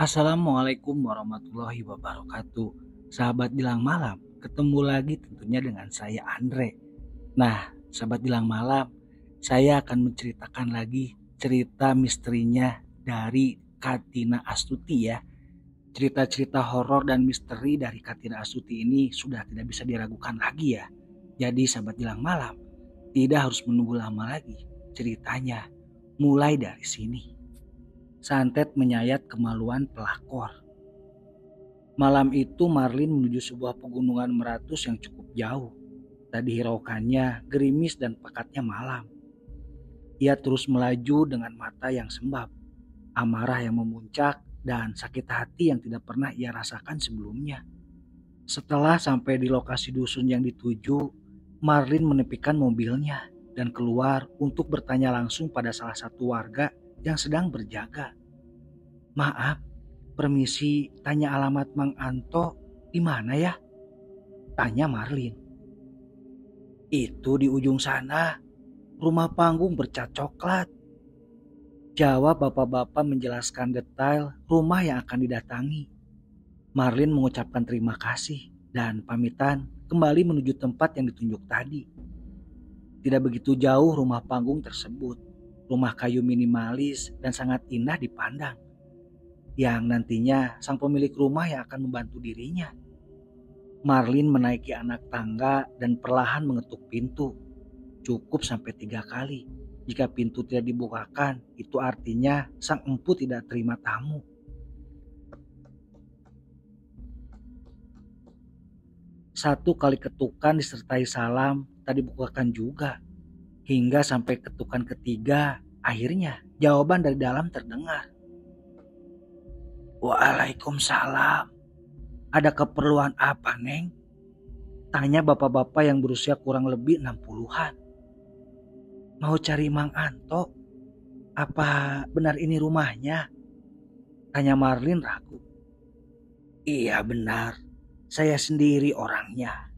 Assalamualaikum warahmatullahi wabarakatuh. Sahabat bilang malam, ketemu lagi tentunya dengan saya Andre. Nah, sahabat bilang malam, saya akan menceritakan lagi cerita misterinya dari Katina Astuti ya. Cerita-cerita horor dan misteri dari Katina Astuti ini sudah tidak bisa diragukan lagi ya. Jadi sahabat bilang malam, tidak harus menunggu lama lagi. Ceritanya mulai dari sini santet menyayat kemaluan pelakor. Malam itu Marlin menuju sebuah pegunungan meratus yang cukup jauh. Tadi hiraukannya gerimis dan pekatnya malam. Ia terus melaju dengan mata yang sembab, amarah yang memuncak, dan sakit hati yang tidak pernah ia rasakan sebelumnya. Setelah sampai di lokasi dusun yang dituju, Marlin menepikan mobilnya dan keluar untuk bertanya langsung pada salah satu warga yang sedang berjaga. Maaf, permisi tanya alamat Mang Anto di mana ya? Tanya Marlin. Itu di ujung sana, rumah panggung bercat coklat. Jawab bapak-bapak menjelaskan detail rumah yang akan didatangi. Marlin mengucapkan terima kasih dan pamitan kembali menuju tempat yang ditunjuk tadi. Tidak begitu jauh rumah panggung tersebut. Rumah kayu minimalis dan sangat indah dipandang yang nantinya sang pemilik rumah yang akan membantu dirinya. Marlin menaiki anak tangga dan perlahan mengetuk pintu. Cukup sampai tiga kali. Jika pintu tidak dibukakan, itu artinya sang empu tidak terima tamu. Satu kali ketukan disertai salam tak dibukakan juga. Hingga sampai ketukan ketiga, akhirnya jawaban dari dalam terdengar. Waalaikumsalam. Ada keperluan apa, Neng? Tanya bapak-bapak yang berusia kurang lebih 60-an. Mau cari Mang Anto? Apa benar ini rumahnya? Tanya Marlin ragu. Iya benar, saya sendiri orangnya.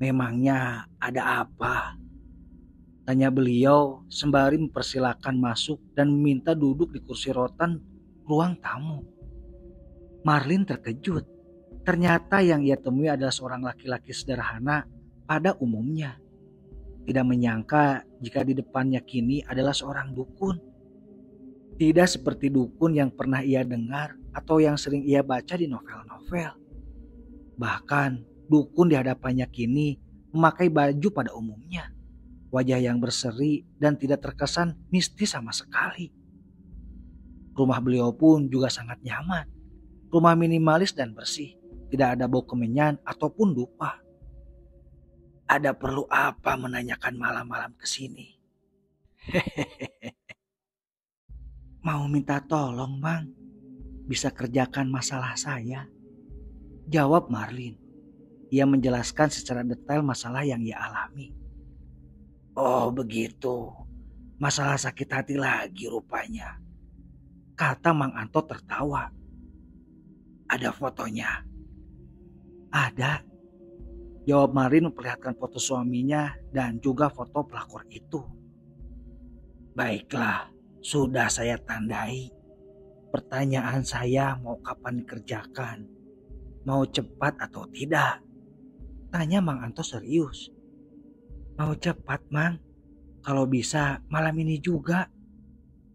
Memangnya ada apa? Tanya beliau sembari mempersilahkan masuk dan meminta duduk di kursi rotan ruang tamu. Marlin terkejut. Ternyata yang ia temui adalah seorang laki-laki sederhana pada umumnya. Tidak menyangka jika di depannya kini adalah seorang dukun. Tidak seperti dukun yang pernah ia dengar atau yang sering ia baca di novel-novel. Bahkan dukun di hadapannya kini memakai baju pada umumnya. Wajah yang berseri dan tidak terkesan mistis sama sekali. Rumah beliau pun juga sangat nyaman Rumah minimalis dan bersih, tidak ada bau kemenyan ataupun dupa. Ada perlu apa menanyakan malam-malam ke sini? Mau minta tolong, Bang. Bisa kerjakan masalah saya? Jawab Marlin. Ia menjelaskan secara detail masalah yang ia alami. Oh, begitu. Masalah sakit hati lagi rupanya. Kata Mang Anto tertawa. Ada fotonya. Ada. Jawab Marin memperlihatkan foto suaminya dan juga foto pelakor itu. Baiklah, sudah saya tandai. Pertanyaan saya mau kapan dikerjakan? Mau cepat atau tidak? Tanya Mang Anto serius. Mau cepat, Mang. Kalau bisa malam ini juga.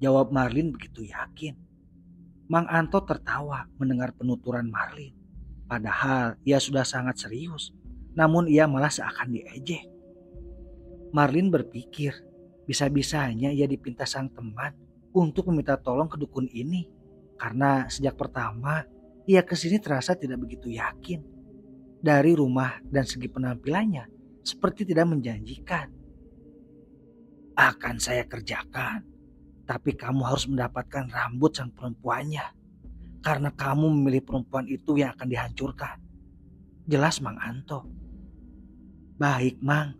Jawab Marlin begitu yakin. Mang Anto tertawa mendengar penuturan Marlin. Padahal ia sudah sangat serius, namun ia malah seakan diejek. Marlin berpikir, bisa-bisanya ia dipinta sang teman untuk meminta tolong ke dukun ini. Karena sejak pertama, ia kesini terasa tidak begitu yakin. Dari rumah dan segi penampilannya, seperti tidak menjanjikan. Akan saya kerjakan, tapi kamu harus mendapatkan rambut sang perempuannya. Karena kamu memilih perempuan itu yang akan dihancurkan. Jelas Mang Anto. Baik Mang,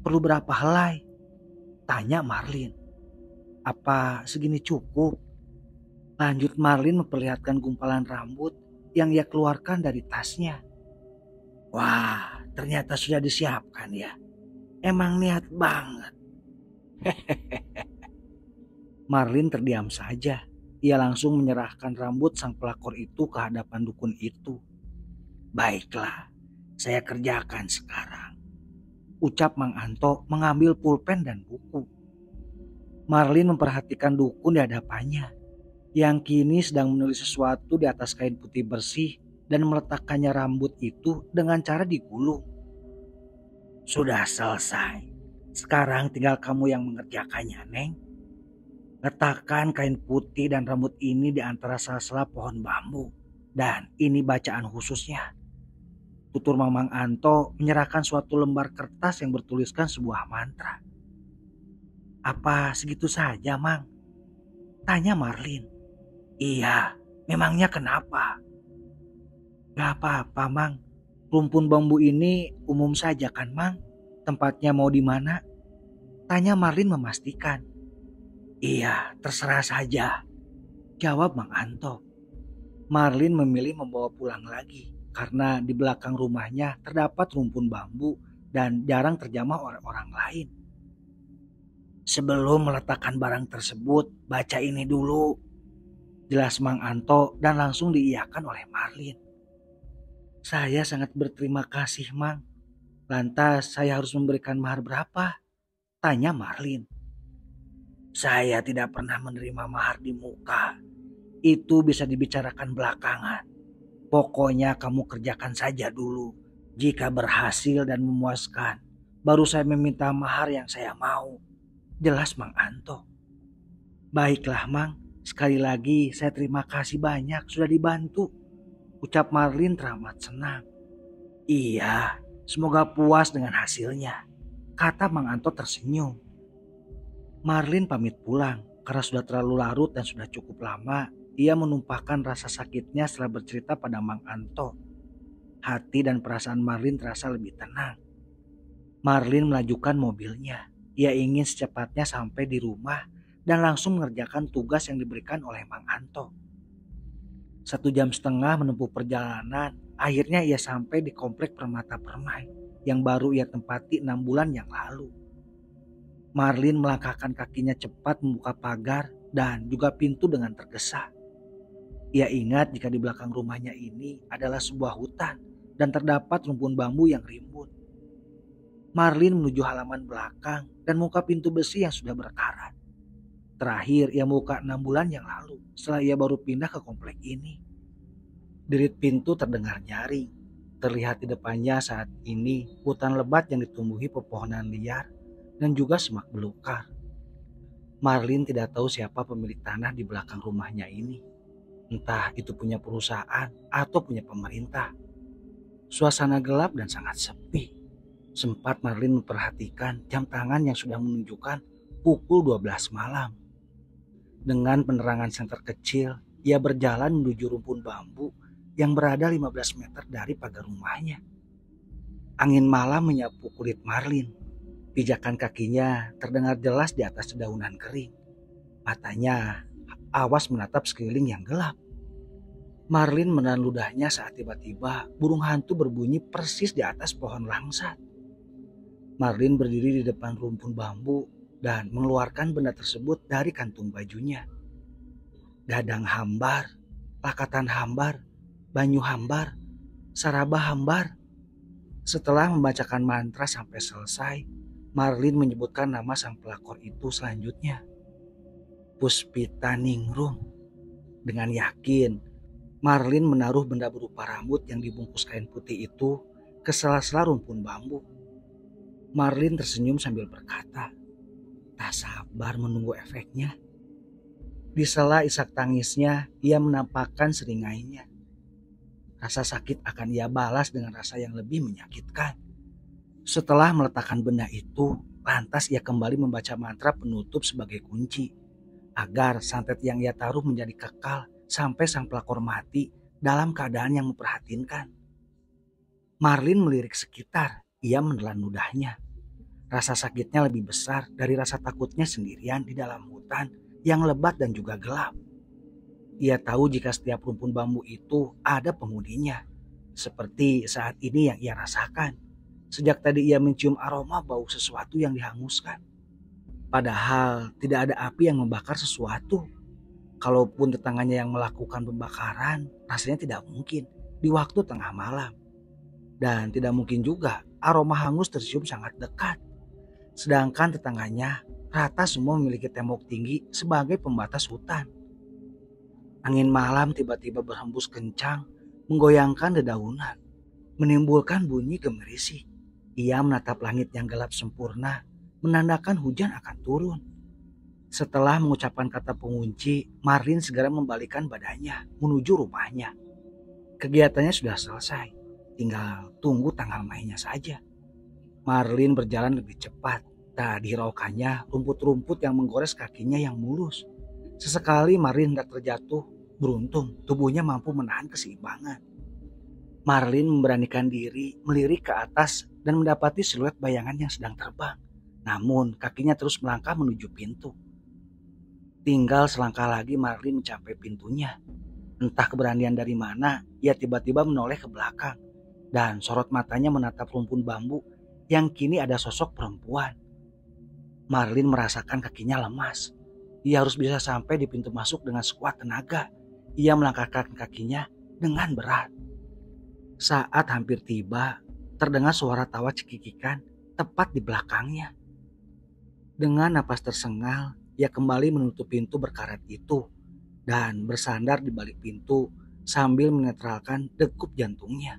perlu berapa helai? Tanya Marlin. Apa segini cukup? Lanjut Marlin memperlihatkan gumpalan rambut yang ia keluarkan dari tasnya. Wah, ternyata sudah disiapkan ya. Emang niat banget. Hehehe. Marlin terdiam saja. Ia langsung menyerahkan rambut sang pelakor itu ke hadapan dukun itu. Baiklah, saya kerjakan sekarang. Ucap Mang Anto mengambil pulpen dan buku. Marlin memperhatikan dukun di hadapannya. Yang kini sedang menulis sesuatu di atas kain putih bersih dan meletakkannya rambut itu dengan cara digulung. Sudah selesai. Sekarang tinggal kamu yang mengerjakannya, Neng. Letakkan kain putih dan rambut ini di antara sela-sela pohon bambu. Dan ini bacaan khususnya. Tutur Mamang Anto menyerahkan suatu lembar kertas yang bertuliskan sebuah mantra. Apa segitu saja, Mang? Tanya Marlin. Iya, memangnya kenapa? Gak apa-apa, Mang. Rumpun bambu ini umum saja kan, Mang? Tempatnya mau di mana? Tanya Marlin memastikan. Iya, terserah saja. Jawab Mang Anto. Marlin memilih membawa pulang lagi karena di belakang rumahnya terdapat rumpun bambu dan jarang terjamah oleh orang lain. Sebelum meletakkan barang tersebut, baca ini dulu. Jelas Mang Anto dan langsung diiyakan oleh Marlin. Saya sangat berterima kasih Mang. Lantas saya harus memberikan mahar berapa? Tanya Marlin. Saya tidak pernah menerima mahar di muka. Itu bisa dibicarakan belakangan. Pokoknya kamu kerjakan saja dulu. Jika berhasil dan memuaskan, baru saya meminta mahar yang saya mau. Jelas Mang Anto. Baiklah Mang, sekali lagi saya terima kasih banyak sudah dibantu. Ucap Marlin teramat senang. Iya, semoga puas dengan hasilnya. Kata Mang Anto tersenyum. Marlin pamit pulang karena sudah terlalu larut dan sudah cukup lama. Ia menumpahkan rasa sakitnya setelah bercerita pada Mang Anto. Hati dan perasaan Marlin terasa lebih tenang. Marlin melajukan mobilnya. Ia ingin secepatnya sampai di rumah dan langsung mengerjakan tugas yang diberikan oleh Mang Anto. Satu jam setengah menempuh perjalanan, akhirnya ia sampai di komplek Permata Permai yang baru ia tempati enam bulan yang lalu. Marlin melangkahkan kakinya cepat membuka pagar dan juga pintu dengan tergesa. Ia ingat jika di belakang rumahnya ini adalah sebuah hutan dan terdapat rumpun bambu yang rimbun. Marlin menuju halaman belakang dan membuka pintu besi yang sudah berkarat. Terakhir ia membuka enam bulan yang lalu setelah ia baru pindah ke komplek ini. Derit pintu terdengar nyaring. Terlihat di depannya saat ini hutan lebat yang ditumbuhi pepohonan liar dan juga semak belukar. Marlin tidak tahu siapa pemilik tanah di belakang rumahnya ini. Entah itu punya perusahaan atau punya pemerintah. Suasana gelap dan sangat sepi. Sempat Marlin memperhatikan jam tangan yang sudah menunjukkan pukul 12 malam. Dengan penerangan senter kecil, ia berjalan menuju rumpun bambu yang berada 15 meter dari pagar rumahnya. Angin malam menyapu kulit Marlin. Pijakan kakinya terdengar jelas di atas dedaunan kering. Matanya awas menatap sekeliling yang gelap. Marlin menahan ludahnya saat tiba-tiba burung hantu berbunyi persis di atas pohon langsat. Marlin berdiri di depan rumpun bambu dan mengeluarkan benda tersebut dari kantung bajunya. Dadang hambar, lakatan hambar, banyu hambar, saraba hambar. Setelah membacakan mantra sampai selesai, Marlin menyebutkan nama sang pelakor itu selanjutnya. Puspita Ningrum. Dengan yakin, Marlin menaruh benda berupa rambut yang dibungkus kain putih itu ke sela-sela rumpun bambu. Marlin tersenyum sambil berkata, tak sabar menunggu efeknya. Di sela isak tangisnya, ia menampakkan seringainya. Rasa sakit akan ia balas dengan rasa yang lebih menyakitkan. Setelah meletakkan benda itu, lantas ia kembali membaca mantra penutup sebagai kunci agar santet yang ia taruh menjadi kekal sampai sang pelakor mati dalam keadaan yang memperhatinkan. Marlin melirik sekitar, ia menelan ludahnya. Rasa sakitnya lebih besar dari rasa takutnya sendirian di dalam hutan yang lebat dan juga gelap. Ia tahu jika setiap rumpun bambu itu ada penghuninya, seperti saat ini yang ia rasakan. Sejak tadi ia mencium aroma bau sesuatu yang dihanguskan. Padahal tidak ada api yang membakar sesuatu. Kalaupun tetangganya yang melakukan pembakaran, rasanya tidak mungkin di waktu tengah malam. Dan tidak mungkin juga aroma hangus tercium sangat dekat. Sedangkan tetangganya rata semua memiliki tembok tinggi sebagai pembatas hutan. Angin malam tiba-tiba berhembus kencang, menggoyangkan dedaunan, menimbulkan bunyi gemerisik. Ia menatap langit yang gelap sempurna, menandakan hujan akan turun. Setelah mengucapkan kata pengunci, Marin segera membalikkan badannya menuju rumahnya. Kegiatannya sudah selesai, tinggal tunggu tanggal mainnya saja. Marlin berjalan lebih cepat. Tak dihiraukannya rumput-rumput yang menggores kakinya yang mulus. Sesekali Marlin tidak terjatuh. Beruntung tubuhnya mampu menahan keseimbangan. Marlin memberanikan diri melirik ke atas dan mendapati siluet bayangan yang sedang terbang. Namun kakinya terus melangkah menuju pintu. Tinggal selangkah lagi Marlin mencapai pintunya. Entah keberanian dari mana, ia tiba-tiba menoleh ke belakang. Dan sorot matanya menatap rumpun bambu yang kini ada sosok perempuan. Marlin merasakan kakinya lemas. Ia harus bisa sampai di pintu masuk dengan sekuat tenaga. Ia melangkahkan kakinya dengan berat. Saat hampir tiba, terdengar suara tawa cekikikan tepat di belakangnya. Dengan napas tersengal, ia kembali menutup pintu berkarat itu dan bersandar di balik pintu sambil menetralkan degup jantungnya.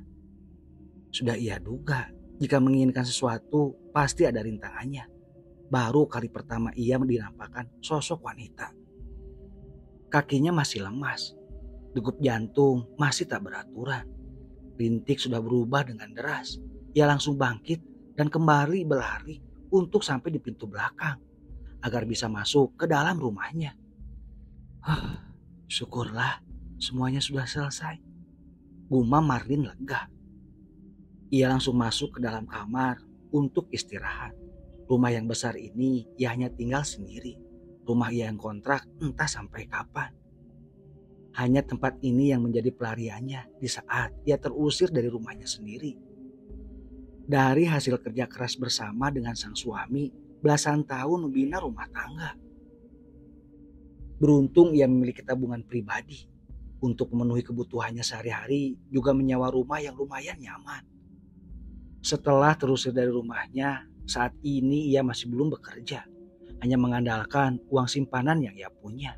Sudah ia duga, jika menginginkan sesuatu pasti ada rintangannya. Baru kali pertama ia dinampakkan sosok wanita. Kakinya masih lemas, degup jantung masih tak beraturan Rintik sudah berubah dengan deras. Ia langsung bangkit dan kembali berlari untuk sampai di pintu belakang agar bisa masuk ke dalam rumahnya. Huh, syukurlah semuanya sudah selesai. Gumam Marlin lega. Ia langsung masuk ke dalam kamar untuk istirahat. Rumah yang besar ini ia hanya tinggal sendiri. Rumah ia yang kontrak entah sampai kapan. Hanya tempat ini yang menjadi pelariannya di saat ia terusir dari rumahnya sendiri. Dari hasil kerja keras bersama dengan sang suami, belasan tahun membina rumah tangga. Beruntung ia memiliki tabungan pribadi untuk memenuhi kebutuhannya sehari-hari, juga menyewa rumah yang lumayan nyaman. Setelah terusir dari rumahnya, saat ini ia masih belum bekerja, hanya mengandalkan uang simpanan yang ia punya.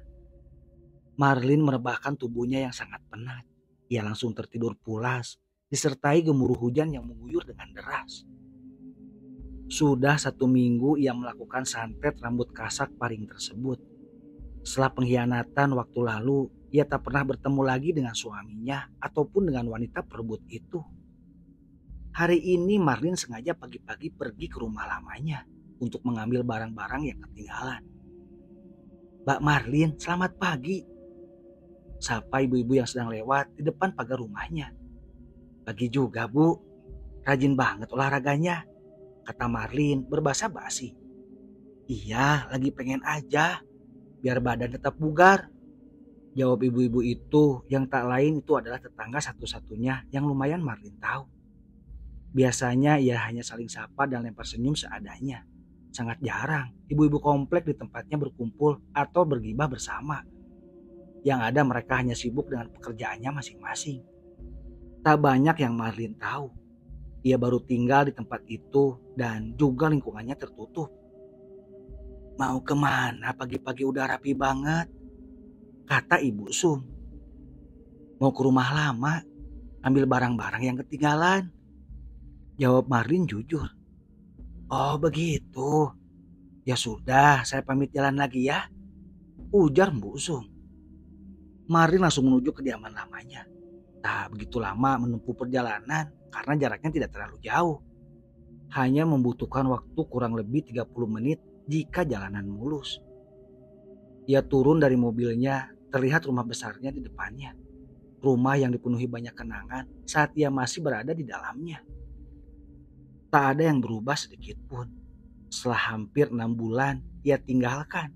Marlin merebahkan tubuhnya yang sangat penat. Ia langsung tertidur pulas, disertai gemuruh hujan yang mengguyur dengan deras. Sudah satu minggu ia melakukan santet rambut kasak paring tersebut. Setelah pengkhianatan waktu lalu, ia tak pernah bertemu lagi dengan suaminya ataupun dengan wanita perebut itu. Hari ini Marlin sengaja pagi-pagi pergi ke rumah lamanya untuk mengambil barang-barang yang ketinggalan. Mbak Marlin, selamat pagi sapa ibu-ibu yang sedang lewat di depan pagar rumahnya. Bagi juga bu, rajin banget olahraganya, kata Marlin berbahasa basi. Iya, lagi pengen aja, biar badan tetap bugar. Jawab ibu-ibu itu yang tak lain itu adalah tetangga satu-satunya yang lumayan Marlin tahu. Biasanya ia hanya saling sapa dan lempar senyum seadanya. Sangat jarang ibu-ibu komplek di tempatnya berkumpul atau bergibah bersama yang ada mereka hanya sibuk dengan pekerjaannya masing-masing. Tak banyak yang Marlin tahu. Ia baru tinggal di tempat itu dan juga lingkungannya tertutup. Mau kemana pagi-pagi udah rapi banget? Kata Ibu Sum. Mau ke rumah lama, ambil barang-barang yang ketinggalan. Jawab Marlin jujur. Oh begitu. Ya sudah, saya pamit jalan lagi ya. Ujar Mbusung. Marin langsung menuju kediaman lamanya. Tak begitu lama menempuh perjalanan karena jaraknya tidak terlalu jauh. Hanya membutuhkan waktu kurang lebih 30 menit jika jalanan mulus. Ia turun dari mobilnya, terlihat rumah besarnya di depannya. Rumah yang dipenuhi banyak kenangan saat ia masih berada di dalamnya. Tak ada yang berubah sedikit pun. Setelah hampir enam bulan, ia tinggalkan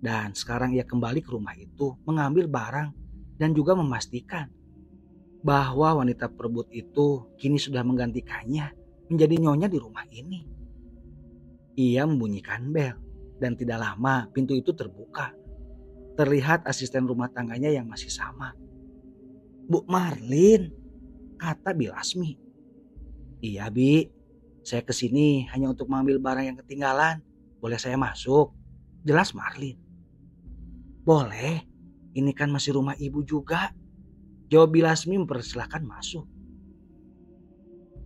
dan sekarang ia kembali ke rumah itu mengambil barang dan juga memastikan bahwa wanita perebut itu kini sudah menggantikannya menjadi nyonya di rumah ini. Ia membunyikan bel dan tidak lama pintu itu terbuka. Terlihat asisten rumah tangganya yang masih sama. Bu Marlin, kata Asmi. Iya Bi, saya kesini hanya untuk mengambil barang yang ketinggalan. Boleh saya masuk? Jelas Marlin. Boleh, ini kan masih rumah ibu juga. Jawab Bilasmi mempersilahkan masuk.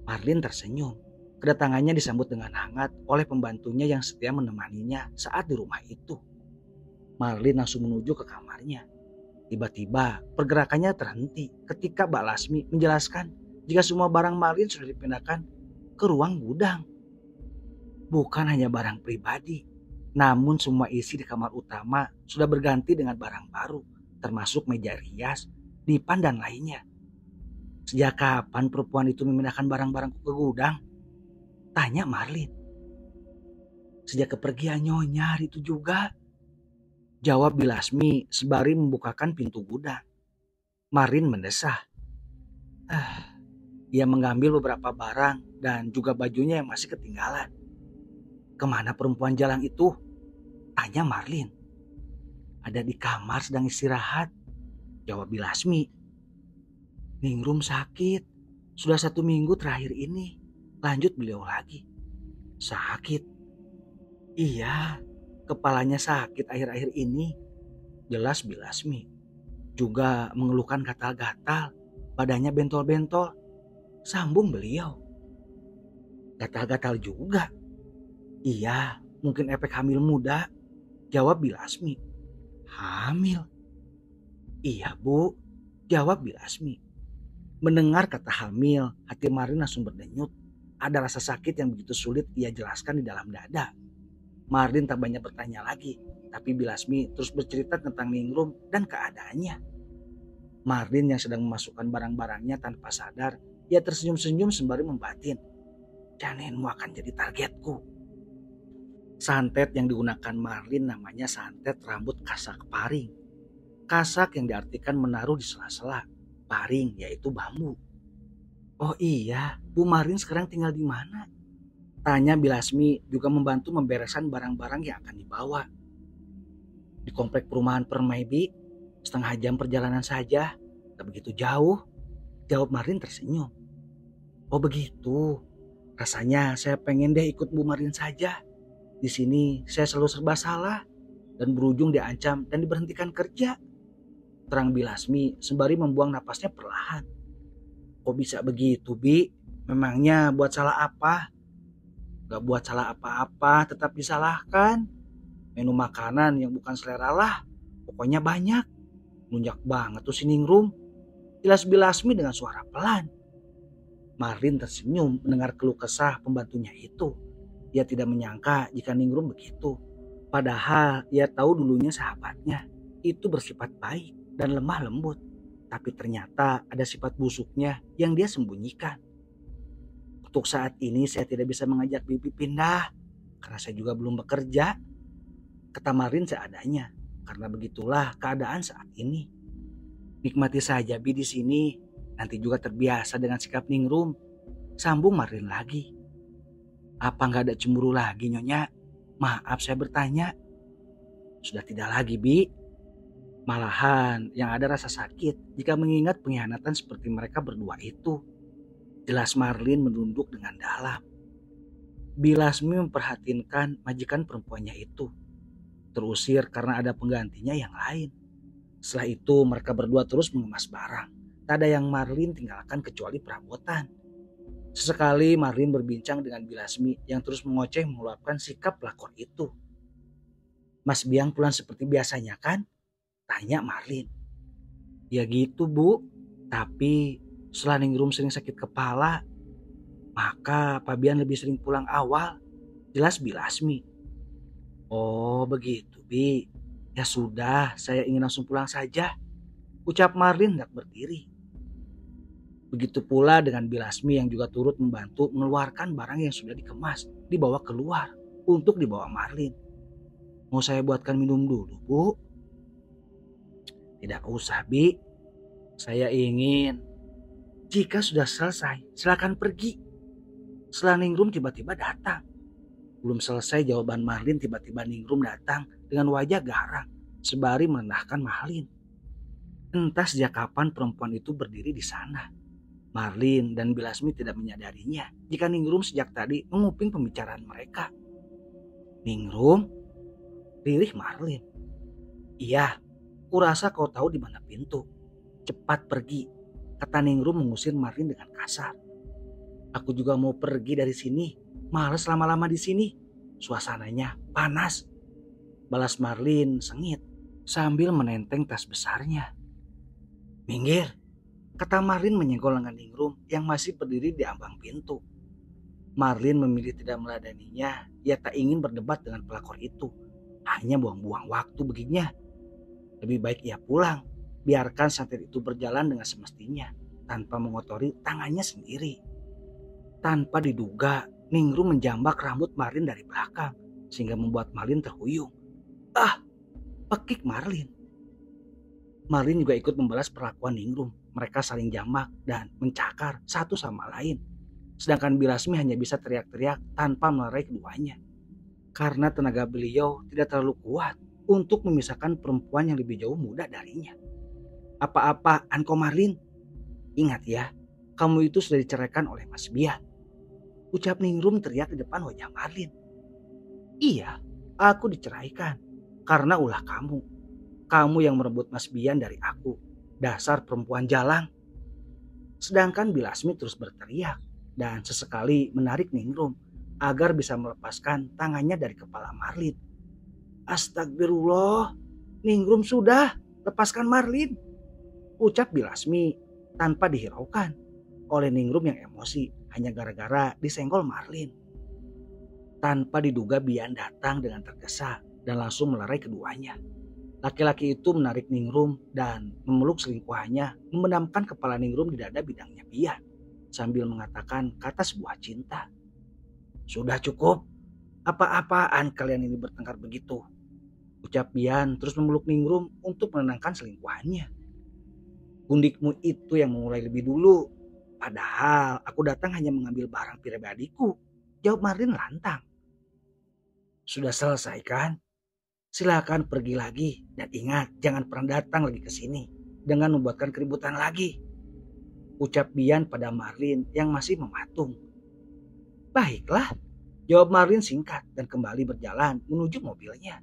Marlin tersenyum. Kedatangannya disambut dengan hangat oleh pembantunya yang setia menemaninya saat di rumah itu. Marlin langsung menuju ke kamarnya. Tiba-tiba pergerakannya terhenti ketika Mbak Lasmi menjelaskan jika semua barang Marlin sudah dipindahkan ke ruang gudang. Bukan hanya barang pribadi, namun semua isi di kamar utama sudah berganti dengan barang baru, termasuk meja rias, dipan, dan lainnya. Sejak kapan perempuan itu memindahkan barang-barangku ke gudang? Tanya Marlin. Sejak kepergian Nyonya itu juga. Jawab Bilasmi sebari membukakan pintu gudang. Marlin mendesah. Ah, ia mengambil beberapa barang dan juga bajunya yang masih ketinggalan. Kemana perempuan jalan itu? Tanya Marlin. Ada di kamar sedang istirahat. Jawab Bilasmi. Ningrum sakit. Sudah satu minggu terakhir ini. Lanjut beliau lagi. Sakit. Iya, kepalanya sakit akhir-akhir ini. Jelas Bilasmi. Juga mengeluhkan gatal-gatal. Badannya bentol-bentol. Sambung beliau. Gatal-gatal juga. Iya, mungkin efek hamil muda. Jawab Bilasmi. Hamil. Iya bu, jawab Bilasmi. Mendengar kata hamil, hati Marin langsung berdenyut. Ada rasa sakit yang begitu sulit ia jelaskan di dalam dada. Marin tak banyak bertanya lagi, tapi Bilasmi terus bercerita tentang Ningrum dan keadaannya. Marin yang sedang memasukkan barang-barangnya tanpa sadar, ia tersenyum-senyum sembari membatin. Janinmu akan jadi targetku. Santet yang digunakan Marlin namanya santet rambut kasak paring. Kasak yang diartikan menaruh di sela-sela, paring yaitu bambu. Oh iya, Bu Marlin sekarang tinggal di mana? Tanya Bilasmi juga membantu membereskan barang-barang yang akan dibawa. Di komplek perumahan Permaibi, setengah jam perjalanan saja, tak begitu jauh, jawab Marlin tersenyum. Oh begitu, rasanya saya pengen deh ikut Bu Marlin saja. Di sini saya selalu serba salah dan berujung diancam dan diberhentikan kerja. Terang Bilasmi sembari membuang napasnya perlahan. Kok bisa begitu, Bi? Memangnya buat salah apa? Gak buat salah apa-apa, tetap disalahkan. Menu makanan yang bukan selera lah, pokoknya banyak. Nunjak banget tuh si Ningrum. Jelas Bilasmi dengan suara pelan. Marin tersenyum mendengar keluh kesah pembantunya itu. Ia tidak menyangka jika Ningrum begitu. Padahal ia tahu dulunya sahabatnya itu bersifat baik dan lemah lembut. Tapi ternyata ada sifat busuknya yang dia sembunyikan. Untuk saat ini saya tidak bisa mengajak Bibi pindah karena saya juga belum bekerja. Ketamarin seadanya karena begitulah keadaan saat ini. Nikmati saja Bibi di sini, nanti juga terbiasa dengan sikap Ningrum. Sambung Marin lagi. Apa nggak ada cemburu lagi Nyonya? Maaf saya bertanya. Sudah tidak lagi Bi. Malahan yang ada rasa sakit jika mengingat pengkhianatan seperti mereka berdua itu. Jelas Marlin menunduk dengan dalam. Bilasmi memperhatikan majikan perempuannya itu. Terusir karena ada penggantinya yang lain. Setelah itu mereka berdua terus mengemas barang. Tak ada yang Marlin tinggalkan kecuali perabotan. Sesekali Marlin berbincang dengan Bilasmi yang terus mengoceh mengeluarkan sikap pelakor itu. Mas Biang pulang seperti biasanya kan? Tanya Marlin. Ya gitu bu, tapi setelah Ningrum sering sakit kepala, maka Pabian lebih sering pulang awal. Jelas Bilasmi. Oh begitu Bi, ya sudah saya ingin langsung pulang saja. Ucap Marlin hendak berdiri. Begitu pula dengan Bilasmi yang juga turut membantu mengeluarkan barang yang sudah dikemas dibawa keluar untuk dibawa Marlin. Mau saya buatkan minum dulu, Bu? Tidak usah, Bi. Saya ingin jika sudah selesai, silakan pergi. Setelah Ningrum tiba-tiba datang. Belum selesai jawaban Marlin tiba-tiba Ningrum datang dengan wajah garang sebari merendahkan Marlin. Entah sejak kapan perempuan itu berdiri di sana Marlin dan Bilasmi tidak menyadarinya jika Ningrum sejak tadi menguping pembicaraan mereka. Ningrum, lirih Marlin. Iya, kurasa kau tahu di mana pintu. Cepat pergi, kata Ningrum mengusir Marlin dengan kasar. Aku juga mau pergi dari sini, males lama-lama di sini. Suasananya panas. Balas Marlin sengit sambil menenteng tas besarnya. Minggir, Kata Marlin menyenggol lengan Ingram yang masih berdiri di ambang pintu. Marlin memilih tidak meladaninya. Ia tak ingin berdebat dengan pelakor itu. Hanya buang-buang waktu begitunya. Lebih baik ia pulang. Biarkan santet itu berjalan dengan semestinya. Tanpa mengotori tangannya sendiri. Tanpa diduga, Ningrum menjambak rambut Marlin dari belakang. Sehingga membuat Marlin terhuyung. Ah, pekik Marlin. Marlin juga ikut membalas perlakuan Ningrum mereka saling jamak dan mencakar satu sama lain. Sedangkan Bilasmi hanya bisa teriak-teriak tanpa melerai keduanya. Karena tenaga beliau tidak terlalu kuat untuk memisahkan perempuan yang lebih jauh muda darinya. apa apa Anko Marlin? Ingat ya, kamu itu sudah diceraikan oleh Mas Bian. Ucap Ningrum teriak di depan wajah Marlin. Iya, aku diceraikan karena ulah kamu. Kamu yang merebut Mas Bian dari aku Dasar perempuan jalang. Sedangkan Bilasmi terus berteriak dan sesekali menarik Ningrum agar bisa melepaskan tangannya dari kepala Marlin. Astagfirullah, Ningrum sudah, lepaskan Marlin. Ucap Bilasmi tanpa dihiraukan oleh Ningrum yang emosi hanya gara-gara disenggol Marlin. Tanpa diduga Bian datang dengan tergesa dan langsung melerai keduanya. Laki-laki itu menarik Ningrum dan memeluk selingkuhannya, membenamkan kepala Ningrum di dada bidangnya Pia sambil mengatakan kata sebuah cinta. Sudah cukup, apa-apaan kalian ini bertengkar begitu? Ucap Pian terus memeluk Ningrum untuk menenangkan selingkuhannya. Gundikmu itu yang memulai lebih dulu. Padahal aku datang hanya mengambil barang pribadiku. Jawab Marlin lantang. Sudah selesai kan? silakan pergi lagi dan ingat jangan pernah datang lagi ke sini dengan membuatkan keributan lagi. Ucap Bian pada Marlin yang masih mematung. Baiklah, jawab Marlin singkat dan kembali berjalan menuju mobilnya.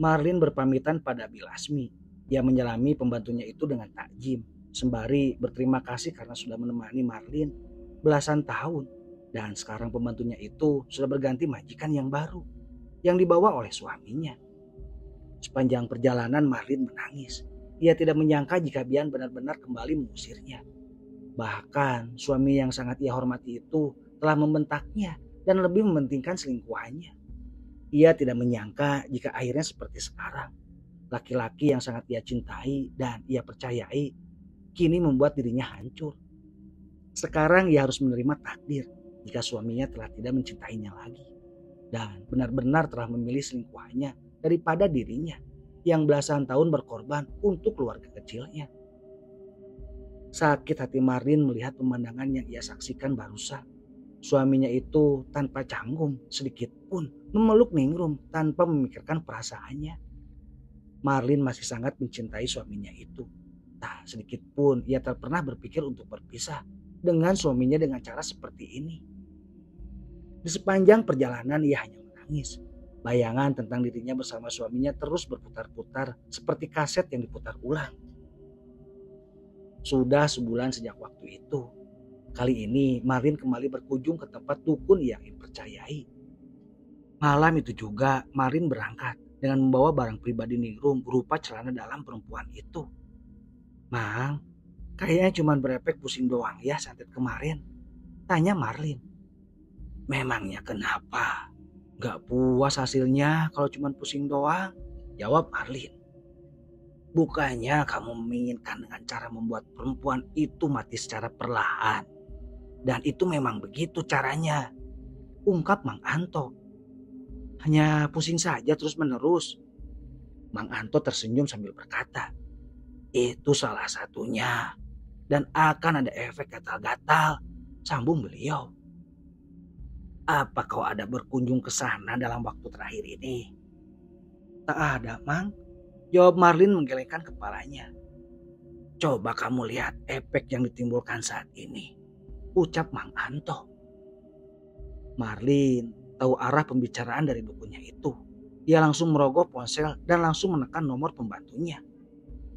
Marlin berpamitan pada Bilasmi. Dia menyelami pembantunya itu dengan takjim, sembari berterima kasih karena sudah menemani Marlin belasan tahun. Dan sekarang pembantunya itu sudah berganti majikan yang baru yang dibawa oleh suaminya. Sepanjang perjalanan Marlin menangis. Ia tidak menyangka jika Bian benar-benar kembali mengusirnya. Bahkan suami yang sangat ia hormati itu telah membentaknya dan lebih mementingkan selingkuhannya. Ia tidak menyangka jika akhirnya seperti sekarang. Laki-laki yang sangat ia cintai dan ia percayai kini membuat dirinya hancur. Sekarang ia harus menerima takdir jika suaminya telah tidak mencintainya lagi dan benar-benar telah memilih selingkuhannya daripada dirinya yang belasan tahun berkorban untuk keluarga kecilnya. Sakit hati Marlin melihat pemandangan yang ia saksikan barusan. Suaminya itu tanpa canggung sedikit pun memeluk Ningrum tanpa memikirkan perasaannya. Marlin masih sangat mencintai suaminya itu. Tak sedikit pun ia tak pernah berpikir untuk berpisah dengan suaminya dengan cara seperti ini. Di sepanjang perjalanan ia hanya menangis. Bayangan tentang dirinya bersama suaminya terus berputar-putar seperti kaset yang diputar ulang. Sudah sebulan sejak waktu itu, kali ini Marin kembali berkunjung ke tempat dukun yang dipercayai. Malam itu juga Marin berangkat dengan membawa barang pribadi Ningrum berupa celana dalam perempuan itu. Mang, kayaknya cuma berepek pusing doang ya santet kemarin. Tanya Marlin. Memangnya kenapa? Gak puas hasilnya kalau cuma pusing doang? Jawab Arlin. Bukannya kamu menginginkan dengan cara membuat perempuan itu mati secara perlahan. Dan itu memang begitu caranya. Ungkap Mang Anto. Hanya pusing saja terus menerus. Mang Anto tersenyum sambil berkata, itu salah satunya. Dan akan ada efek gatal-gatal. Sambung beliau. Apa kau ada berkunjung ke sana dalam waktu terakhir ini? Tak ada, Mang. Jawab Marlin menggelengkan kepalanya. Coba kamu lihat efek yang ditimbulkan saat ini. Ucap Mang Anto. Marlin tahu arah pembicaraan dari bukunya itu. Dia langsung merogoh ponsel dan langsung menekan nomor pembantunya.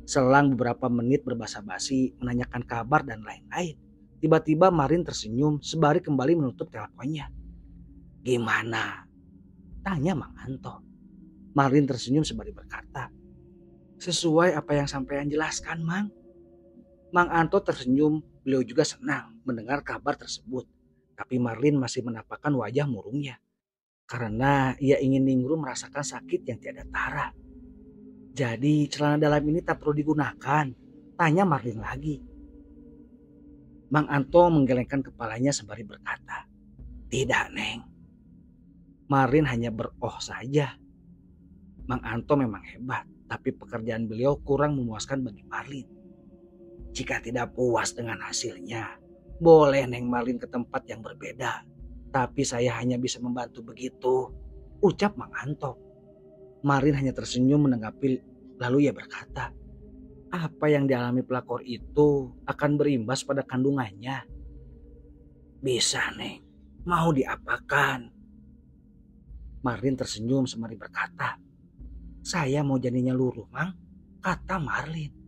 Selang beberapa menit berbahasa basi menanyakan kabar dan lain-lain. Tiba-tiba marlin tersenyum sebari kembali menutup teleponnya. Gimana? Tanya Mang Anto. Marlin tersenyum sembari berkata, Sesuai apa yang sampean jelaskan, Mang. Mang Anto tersenyum, beliau juga senang mendengar kabar tersebut. Tapi Marlin masih menapakkan wajah murungnya. Karena ia ingin Ningrum merasakan sakit yang tiada tara. Jadi celana dalam ini tak perlu digunakan. Tanya Marlin lagi. Mang Anto menggelengkan kepalanya sembari berkata, Tidak Neng, Marin hanya beroh saja. Mang Anto memang hebat, tapi pekerjaan beliau kurang memuaskan bagi Marlin. Jika tidak puas dengan hasilnya, boleh Neng Marlin ke tempat yang berbeda. Tapi saya hanya bisa membantu begitu, ucap Mang Anto. Marlin hanya tersenyum menanggapi lalu ia berkata, apa yang dialami pelakor itu akan berimbas pada kandungannya. Bisa Neng, mau diapakan? Marlin tersenyum sembari berkata, "Saya mau jadinya luruh, Mang," kata Marlin.